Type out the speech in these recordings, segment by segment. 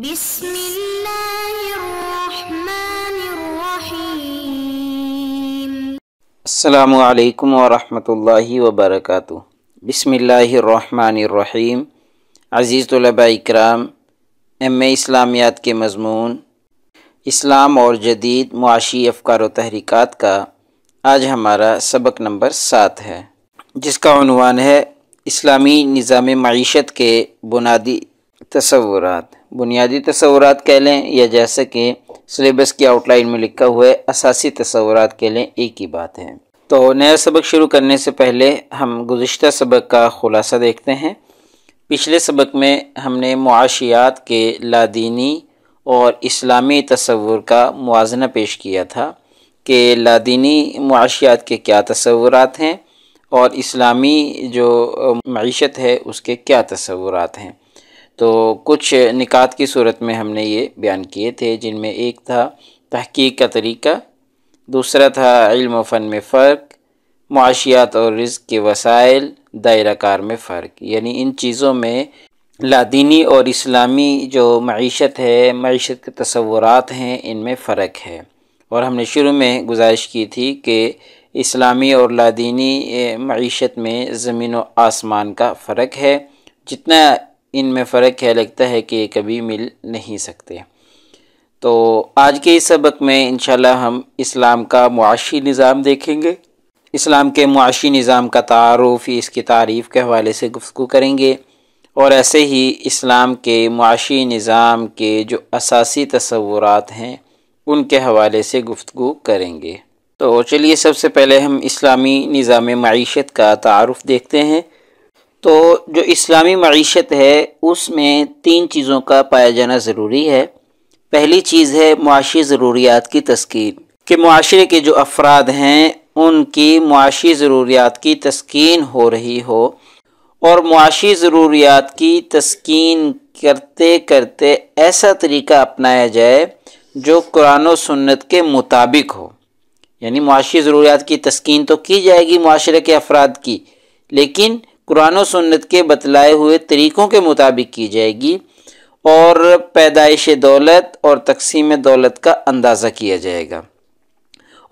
بسم اللہ الرحمن الرحیم السلام علیکم ورحمۃ اللہ وبرکاتہ بسم اللہ الرحمن الرحیم عزیز طلباء اکرام ایم اے اسلامیات کے مضمون اسلام اور جدید معاشی افکار و تحریکات کا آج ہمارا سبق نمبر سات ہے جس کا عنوان ہے اسلامی نظام معیشت کے بنیادی تصورات بنیادی تصورات کہہ لیں یا جیسے کہ سلیبس کی آؤٹ لائن میں لکھا ہوا اساسی تصورات کہہ لیں ایک ہی بات ہے تو نیا سبق شروع کرنے سے پہلے ہم گزشتہ سبق کا خلاصہ دیکھتے ہیں پچھلے سبق میں ہم نے معاشیات کے لادینی اور اسلامی تصور کا موازنہ پیش کیا تھا کہ لادینی معاشیات کے کیا تصورات ہیں اور اسلامی جو معیشت ہے اس کے کیا تصورات ہیں تو کچھ نکات کی صورت میں ہم نے یہ بیان کیے تھے جن میں ایک تھا تحقیق کا طریقہ دوسرا تھا علم و فن میں فرق معاشیات اور رزق کے وسائل دائرہ کار میں فرق یعنی ان چیزوں میں لادینی اور اسلامی جو معیشت ہے معیشت کے تصورات ہیں ان میں فرق ہے اور ہم نے شروع میں گزارش کی تھی کہ اسلامی اور لادینی معیشت میں زمین و آسمان کا فرق ہے جتنا ان میں فرق ہے لگتا ہے کہ یہ کبھی مل نہیں سکتے تو آج کے اس سبق میں انشاءاللہ ہم اسلام کا معاشی نظام دیکھیں گے اسلام کے معاشی نظام کا تعارف اس کی تعریف کے حوالے سے گفتگو کریں گے اور ایسے ہی اسلام کے معاشی نظام کے جو اساسی تصورات ہیں ان کے حوالے سے گفتگو کریں گے تو چلیے سب سے پہلے ہم اسلامی نظام معیشت کا تعارف دیکھتے ہیں تو جو اسلامی معیشت ہے اس میں تین چیزوں کا پایا جانا ضروری ہے پہلی چیز ہے معاشی ضروریات کی تسکین کہ معاشرے کے جو افراد ہیں ان کی معاشی ضروریات کی تسکین ہو رہی ہو اور معاشی ضروریات کی تسکین کرتے کرتے ایسا طریقہ اپنایا جائے جو قرآن و سنت کے مطابق ہو یعنی معاشی ضروریات کی تسکین تو کی جائے گی معاشرے کے افراد کی لیکن قرآن و سنت کے بتلائے ہوئے طریقوں کے مطابق کی جائے گی اور پیدائش دولت اور تقسیم دولت کا اندازہ کیا جائے گا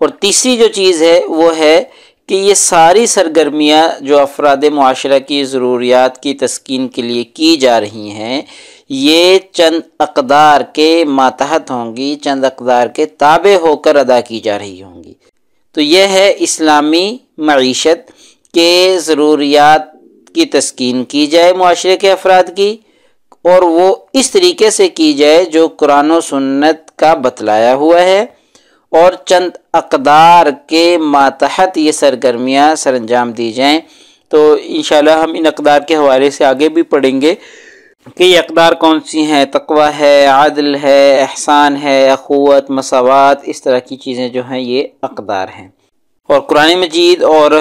اور تیسری جو چیز ہے وہ ہے کہ یہ ساری سرگرمیاں جو افراد معاشرہ کی ضروریات کی تسکین کے لیے کی جا رہی ہیں یہ چند اقدار کے ماتحت ہوں گی چند اقدار کے تابع ہو کر ادا کی جا رہی ہوں گی تو یہ ہے اسلامی معیشت کے ضروریات کی تسکین کی جائے معاشرے کے افراد کی اور وہ اس طریقے سے کی جائے جو قرآن و سنت کا بتلایا ہوا ہے اور چند اقدار کے ماتحت یہ سرگرمیاں سر انجام دی جائیں تو انشاءاللہ ہم ان اقدار کے حوالے سے آگے بھی پڑھیں گے کہ یہ اقدار کون سی ہیں تقوی ہے عادل ہے احسان ہے اخوت مساوات اس طرح کی چیزیں جو ہیں یہ اقدار ہیں اور قرآن مجید اور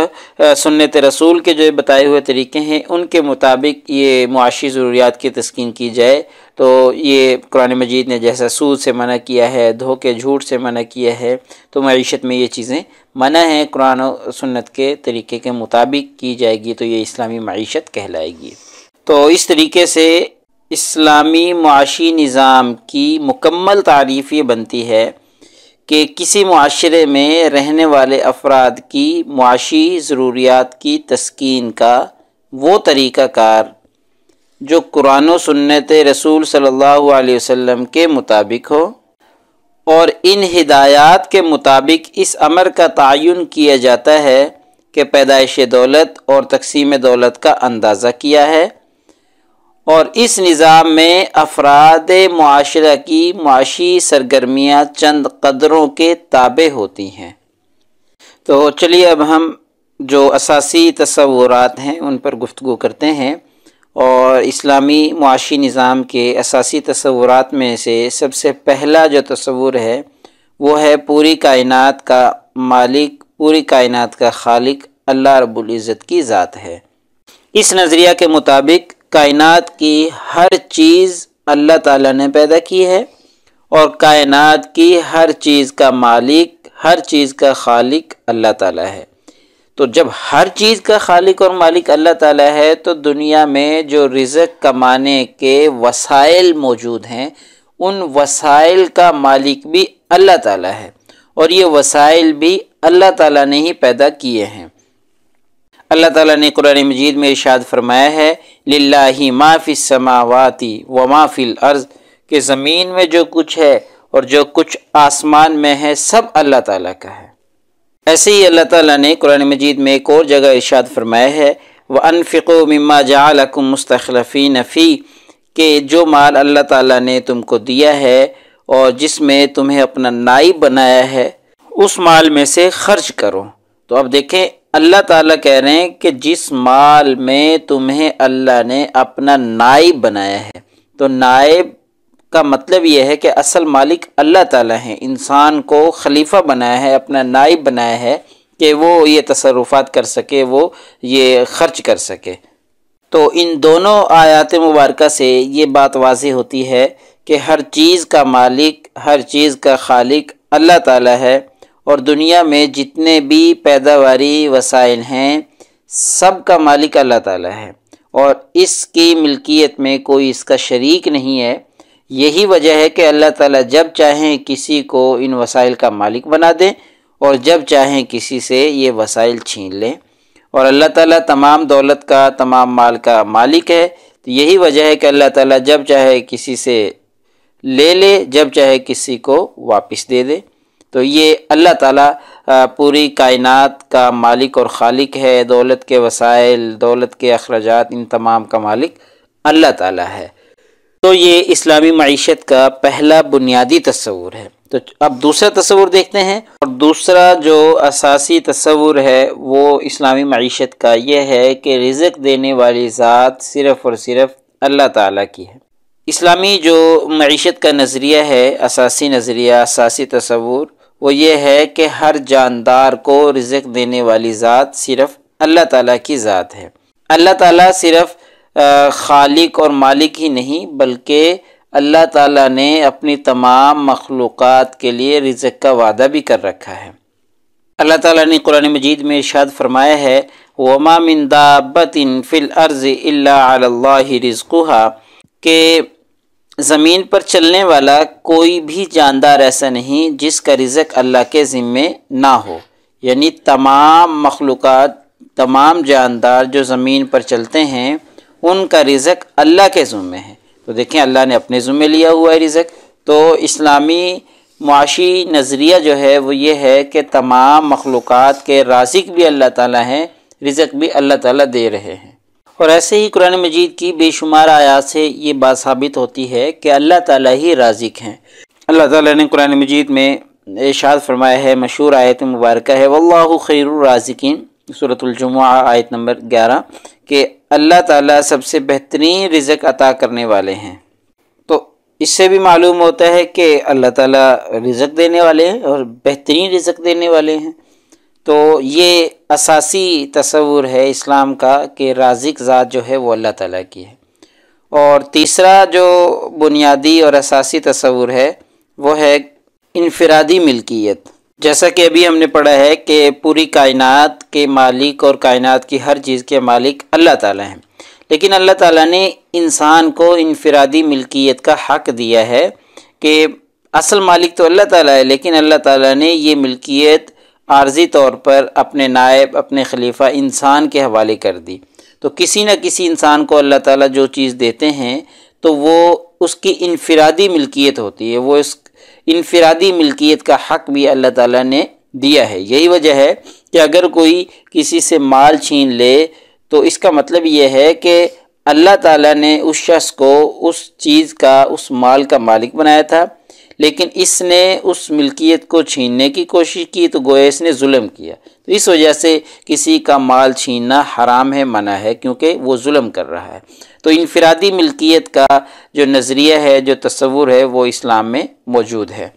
سنت رسول کے جو بتائے ہوئے طریقے ہیں ان کے مطابق یہ معاشی ضروریات کی تسکین کی جائے تو یہ قرآن مجید نے جیسا سود سے منع کیا ہے دھوکے جھوٹ سے منع کیا ہے تو معیشت میں یہ چیزیں منع ہیں قرآن و سنت کے طریقے کے مطابق کی جائے گی تو یہ اسلامی معیشت کہلائے گی تو اس طریقے سے اسلامی معاشی نظام کی مکمل تعریف یہ بنتی ہے کہ کسی معاشرے میں رہنے والے افراد کی معاشی ضروریات کی تسکین کا وہ طریقہ کار جو قرآن و سنت رسول صلی اللہ علیہ وسلم کے مطابق ہو اور ان ہدایات کے مطابق اس امر کا تعین کیا جاتا ہے کہ پیدائش دولت اور تقسیم دولت کا اندازہ کیا ہے اور اس نظام میں افراد معاشرہ کی معاشی سرگرمیاں چند قدروں کے تابع ہوتی ہیں تو چلیے اب ہم جو اساسی تصورات ہیں ان پر گفتگو کرتے ہیں اور اسلامی معاشی نظام کے اساسی تصورات میں سے سب سے پہلا جو تصور ہے وہ ہے پوری کائنات کا مالک پوری کائنات کا خالق اللہ رب العزت کی ذات ہے اس نظریہ کے مطابق کائنات کی ہر چیز اللہ تعالیٰ نے پیدا کی ہے اور کائنات کی ہر چیز کا مالک ہر چیز کا خالق اللہ تعالیٰ ہے تو جب ہر چیز کا خالق اور مالک اللہ تعالیٰ ہے تو دنیا میں جو رزق کمانے کے وسائل موجود ہیں ان وسائل کا مالک بھی اللہ تعالیٰ ہے اور یہ وسائل بھی اللہ تعالیٰ نے ہی پیدا کیے ہیں اللہ تعالیٰ نے قرآن مجید میں ارشاد فرمایا ہے ما فی السماواتی و ما فی الارض کہ زمین میں جو کچھ ہے اور جو کچھ آسمان میں ہے سب اللہ تعالیٰ کا ہے ایسے ہی اللہ تعالیٰ نے قرآن مجید میں ایک اور جگہ ارشاد فرمایا ہے وہ انفق و مما جا علق مستخلفی نفی کہ جو مال اللہ تعالیٰ نے تم کو دیا ہے اور جس میں تمہیں اپنا نائب بنایا ہے اس مال میں سے خرچ کرو تو اب دیکھیں اللہ تعالیٰ کہہ رہے ہیں کہ جس مال میں تمہیں اللہ نے اپنا نائب بنایا ہے تو نائب کا مطلب یہ ہے کہ اصل مالک اللہ تعالیٰ ہیں انسان کو خلیفہ بنایا ہے اپنا نائب بنایا ہے کہ وہ یہ تصرفات کر سکے وہ یہ خرچ کر سکے تو ان دونوں آیات مبارکہ سے یہ بات واضح ہوتی ہے کہ ہر چیز کا مالک ہر چیز کا خالق اللہ تعالیٰ ہے اور دنیا میں جتنے بھی پیداواری وسائل ہیں سب کا مالک اللہ تعالیٰ ہے اور اس کی ملکیت میں کوئی اس کا شریک نہیں ہے یہی وجہ ہے کہ اللہ تعالیٰ جب چاہیں کسی کو ان وسائل کا مالک بنا دیں اور جب چاہیں کسی سے یہ وسائل چھین لیں اور اللہ تعالیٰ تمام دولت کا تمام مال کا مالک ہے تو یہی وجہ ہے کہ اللہ تعالیٰ جب چاہے کسی سے لے لے جب چاہے کسی کو واپس دے دیں تو یہ اللہ تعالیٰ پوری کائنات کا مالک اور خالق ہے دولت کے وسائل دولت کے اخراجات ان تمام کا مالک اللہ تعالیٰ ہے تو یہ اسلامی معیشت کا پہلا بنیادی تصور ہے تو اب دوسرا تصور دیکھتے ہیں اور دوسرا جو اساسی تصور ہے وہ اسلامی معیشت کا یہ ہے کہ رزق دینے والی ذات صرف اور صرف اللہ تعالیٰ کی ہے اسلامی جو معیشت کا نظریہ ہے اساسی نظریہ اساسی تصور وہ یہ ہے کہ ہر جاندار کو رزق دینے والی ذات صرف اللہ تعالیٰ کی ذات ہے اللہ تعالیٰ صرف خالق اور مالک ہی نہیں بلکہ اللہ تعالیٰ نے اپنی تمام مخلوقات کے لیے رزق کا وعدہ بھی کر رکھا ہے اللہ تعالیٰ نے قرآن مجید میں ارشاد فرمایا ہے وما مندابت فل عرض اللہ اللّہ ہی رزقوہ کہ زمین پر چلنے والا کوئی بھی جاندار ایسا نہیں جس کا رزق اللہ کے ذمے نہ ہو یعنی تمام مخلوقات تمام جاندار جو زمین پر چلتے ہیں ان کا رزق اللہ کے ذمے ہے تو دیکھیں اللہ نے اپنے ذمے لیا ہوا ہے رزق تو اسلامی معاشی نظریہ جو ہے وہ یہ ہے کہ تمام مخلوقات کے رازق بھی اللہ تعالیٰ ہیں رزق بھی اللہ تعالیٰ دے رہے ہیں اور ایسے ہی قرآن مجید کی بے شمار آیات سے یہ بات ثابت ہوتی ہے کہ اللہ تعالیٰ ہی رازق ہیں اللہ تعالیٰ نے قرآن مجید میں ارشاد فرمایا ہے مشہور آیت مبارکہ ہے واللہ خیر الرازقین صورت الجمعہ آیت نمبر گیارہ کہ اللہ تعالیٰ سب سے بہترین رزق عطا کرنے والے ہیں تو اس سے بھی معلوم ہوتا ہے کہ اللہ تعالیٰ رزق دینے والے ہیں اور بہترین رزق دینے والے ہیں تو یہ اساسی تصور ہے اسلام کا کہ رازق ذات جو ہے وہ اللہ تعالیٰ کی ہے اور تیسرا جو بنیادی اور اساسی تصور ہے وہ ہے انفرادی ملکیت جیسا کہ ابھی ہم نے پڑھا ہے کہ پوری کائنات کے مالک اور کائنات کی ہر چیز کے مالک اللہ تعالیٰ ہیں لیکن اللہ تعالیٰ نے انسان کو انفرادی ملکیت کا حق دیا ہے کہ اصل مالک تو اللہ تعالیٰ ہے لیکن اللہ تعالیٰ نے یہ ملکیت عارضی طور پر اپنے نائب اپنے خلیفہ انسان کے حوالے کر دی تو کسی نہ کسی انسان کو اللہ تعالیٰ جو چیز دیتے ہیں تو وہ اس کی انفرادی ملکیت ہوتی ہے وہ اس انفرادی ملکیت کا حق بھی اللہ تعالیٰ نے دیا ہے یہی وجہ ہے کہ اگر کوئی کسی سے مال چھین لے تو اس کا مطلب یہ ہے کہ اللہ تعالیٰ نے اس شخص کو اس چیز کا اس مال کا مالک بنایا تھا لیکن اس نے اس ملکیت کو چھیننے کی کوشش کی تو اس نے ظلم کیا تو اس وجہ سے کسی کا مال چھیننا حرام ہے منع ہے کیونکہ وہ ظلم کر رہا ہے تو انفرادی ملکیت کا جو نظریہ ہے جو تصور ہے وہ اسلام میں موجود ہے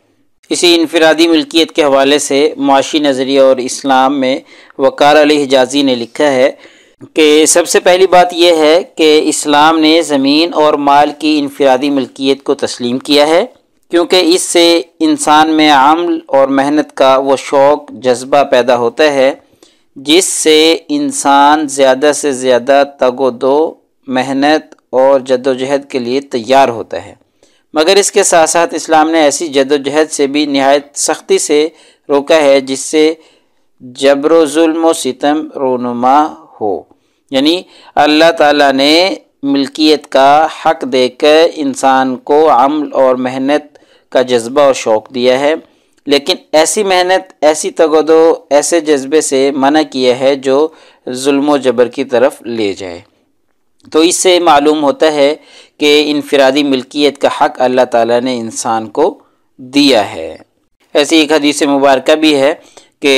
اسی انفرادی ملکیت کے حوالے سے معاشی نظریہ اور اسلام میں وقار علی حجازی نے لکھا ہے کہ سب سے پہلی بات یہ ہے کہ اسلام نے زمین اور مال کی انفرادی ملکیت کو تسلیم کیا ہے کیونکہ اس سے انسان میں عمل اور محنت کا وہ شوق جذبہ پیدا ہوتا ہے جس سے انسان زیادہ سے زیادہ تگ و دو محنت اور جد و جہد کے لیے تیار ہوتا ہے مگر اس کے ساتھ ساتھ اسلام نے ایسی جد و جہد سے بھی نہایت سختی سے روکا ہے جس سے جبر و ظلم و ستم رونما ہو یعنی اللہ تعالیٰ نے ملکیت کا حق دے کر انسان کو عمل اور محنت کا جذبہ اور شوق دیا ہے لیکن ایسی محنت ایسی تگودو ایسے جذبے سے منع کیا ہے جو ظلم و جبر کی طرف لے جائے تو اس سے معلوم ہوتا ہے کہ انفرادی ملکیت کا حق اللہ تعالیٰ نے انسان کو دیا ہے ایسی ایک حدیث مبارکہ بھی ہے کہ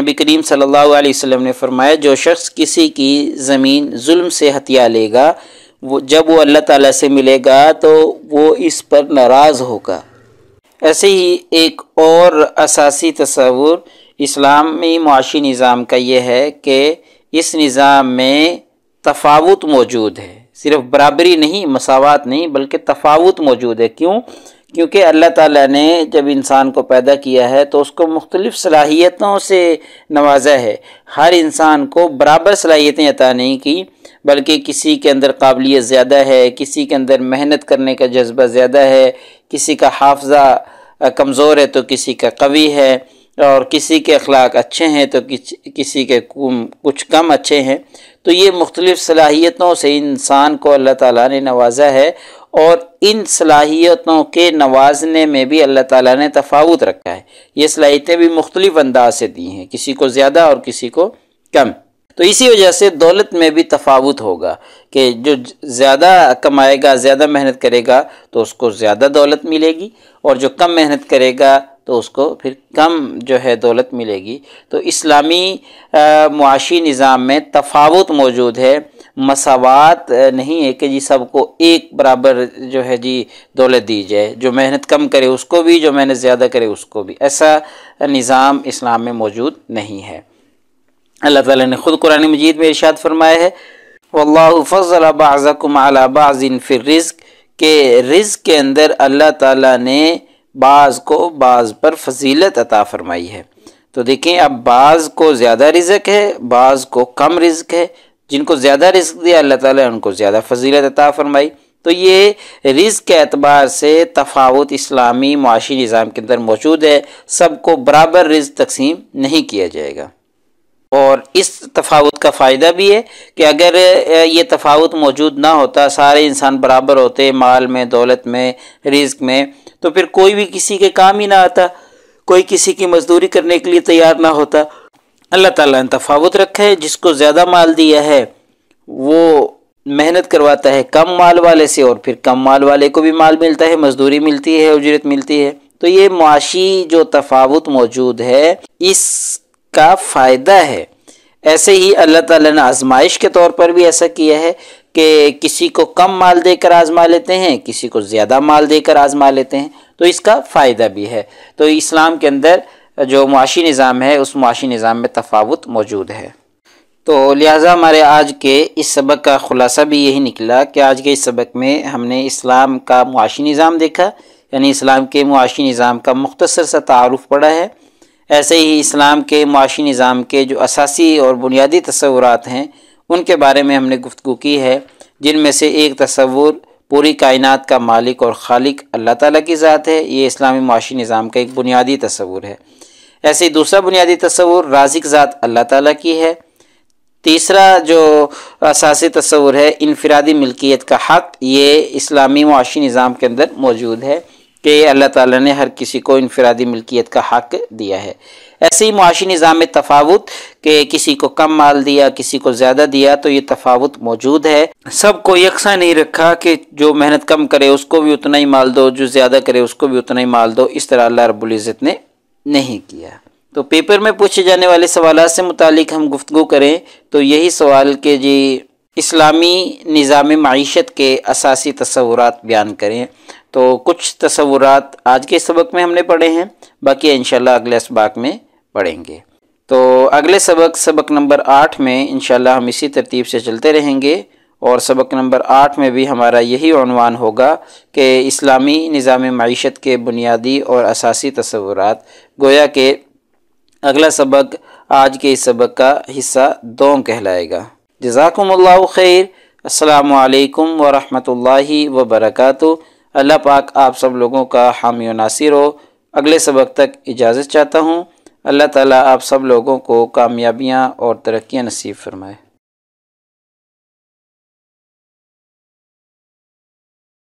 نبی کریم صلی اللہ علیہ وسلم نے فرمایا جو شخص کسی کی زمین ظلم سے ہتھیا لے گا وہ جب وہ اللہ تعالیٰ سے ملے گا تو وہ اس پر ناراض ہوگا ایسے ہی ایک اور اساسی تصور اسلامی معاشی نظام کا یہ ہے کہ اس نظام میں تفاوت موجود ہے صرف برابری نہیں مساوات نہیں بلکہ تفاوت موجود ہے کیوں کیونکہ اللہ تعالیٰ نے جب انسان کو پیدا کیا ہے تو اس کو مختلف صلاحیتوں سے نوازا ہے ہر انسان کو برابر صلاحیتیں عطا نہیں کی بلکہ کسی کے اندر قابلیت زیادہ ہے کسی کے اندر محنت کرنے کا جذبہ زیادہ ہے کسی کا حافظہ کمزور ہے تو کسی کا قوی ہے اور کسی کے اخلاق اچھے ہیں تو کسی کے کچھ کم اچھے ہیں تو یہ مختلف صلاحیتوں سے انسان کو اللہ تعالیٰ نے نوازا ہے اور ان صلاحیتوں کے نوازنے میں بھی اللہ تعالیٰ نے تفاوت رکھا ہے یہ صلاحیتیں بھی مختلف انداز سے دی ہیں کسی کو زیادہ اور کسی کو کم تو اسی وجہ سے دولت میں بھی تفاوت ہوگا کہ جو زیادہ کمائے گا زیادہ محنت کرے گا تو اس کو زیادہ دولت ملے گی اور جو کم محنت کرے گا تو اس کو پھر کم جو ہے دولت ملے گی تو اسلامی معاشی نظام میں تفاوت موجود ہے مساوات نہیں ہے کہ جی سب کو ایک برابر جو ہے جی دولت دی جائے جو محنت کم کرے اس کو بھی جو محنت زیادہ کرے اس کو بھی ایسا نظام اسلام میں موجود نہیں ہے اللہ تعالیٰ نے خود قرآن مجید میں ارشاد فرمایا ہے واللہ فضل بعضکم علی بعض فی الرزق کہ رزق کے اندر اللہ تعالیٰ نے بعض کو بعض پر فضیلت عطا فرمائی ہے تو دیکھیں اب بعض کو زیادہ رزق ہے بعض کو کم رزق ہے جن کو زیادہ رزق دیا اللہ تعالیٰ نے ان کو زیادہ فضیلت عطا فرمائی تو یہ رزق کے اعتبار سے تفاوت اسلامی معاشی نظام کے اندر موجود ہے سب کو برابر رزق تقسیم نہیں کیا جائے گا اور اس تفاوت کا فائدہ بھی ہے کہ اگر یہ تفاوت موجود نہ ہوتا سارے انسان برابر ہوتے مال میں دولت میں رزق میں تو پھر کوئی بھی کسی کے کام ہی نہ آتا کوئی کسی کی مزدوری کرنے کے لیے تیار نہ ہوتا اللہ تعالیٰ نے تفاوت رکھا ہے جس کو زیادہ مال دیا ہے وہ محنت کرواتا ہے کم مال والے سے اور پھر کم مال والے کو بھی مال ملتا ہے مزدوری ملتی ہے اجرت ملتی ہے تو یہ معاشی جو تفاوت موجود ہے اس کا فائدہ ہے ایسے ہی اللہ تعالیٰ نے آزمائش کے طور پر بھی ایسا کیا ہے کہ کسی کو کم مال دے کر آزما لیتے ہیں کسی کو زیادہ مال دے کر آزما لیتے ہیں تو اس کا فائدہ بھی ہے تو اسلام کے اندر جو معاشی نظام ہے اس معاشی نظام میں تفاوت موجود ہے تو لہٰذا ہمارے آج کے اس سبق کا خلاصہ بھی یہی نکلا کہ آج کے اس سبق میں ہم نے اسلام کا معاشی نظام دیکھا یعنی اسلام کے معاشی نظام کا مختصر سا تعارف پڑا ہے ایسے ہی اسلام کے معاشی نظام کے جو اساسی اور بنیادی تصورات ہیں ان کے بارے میں ہم نے گفتگو کی ہے جن میں سے ایک تصور پوری کائنات کا مالک اور خالق اللہ تعالیٰ کی ذات ہے یہ اسلامی معاشی نظام کا ایک بنیادی تصور ہے ایسے ہی دوسرا بنیادی تصور رازق ذات اللہ تعالیٰ کی ہے تیسرا جو اساسی تصور ہے انفرادی ملکیت کا حق یہ اسلامی معاشی نظام کے اندر موجود ہے کہ اللہ تعالیٰ نے ہر کسی کو انفرادی ملکیت کا حق دیا ہے ایسے ہی معاشی نظام میں تفاوت کہ کسی کو کم مال دیا کسی کو زیادہ دیا تو یہ تفاوت موجود ہے سب کو یکساں نہیں رکھا کہ جو محنت کم کرے اس کو بھی اتنا ہی مال دو جو زیادہ کرے اس کو بھی اتنا ہی مال دو اس طرح اللہ رب العزت نے نہیں کیا تو پیپر میں پوچھے جانے والے سوالات سے متعلق ہم گفتگو کریں تو یہی سوال کہ جی اسلامی نظام معیشت کے اساسی تصورات بیان کریں تو کچھ تصورات آج کے سبق میں ہم نے پڑھے ہیں باقی انشاءاللہ اگلے سبق میں پڑھیں گے تو اگلے سبق سبق نمبر آٹھ میں انشاءاللہ ہم اسی ترتیب سے چلتے رہیں گے اور سبق نمبر آٹھ میں بھی ہمارا یہی عنوان ہوگا کہ اسلامی نظام معیشت کے بنیادی اور اساسی تصورات گویا کہ اگلا سبق آج کے اس سبق کا حصہ دوم کہلائے گا جزاکم اللہ خیر السلام علیکم ورحمۃ اللہ وبرکاتہ اللہ پاک آپ سب لوگوں کا حامی و ناصر ہو اگلے سبق تک اجازت چاہتا ہوں اللہ تعالیٰ آپ سب لوگوں کو کامیابیاں اور ترقیاں نصیب فرمائے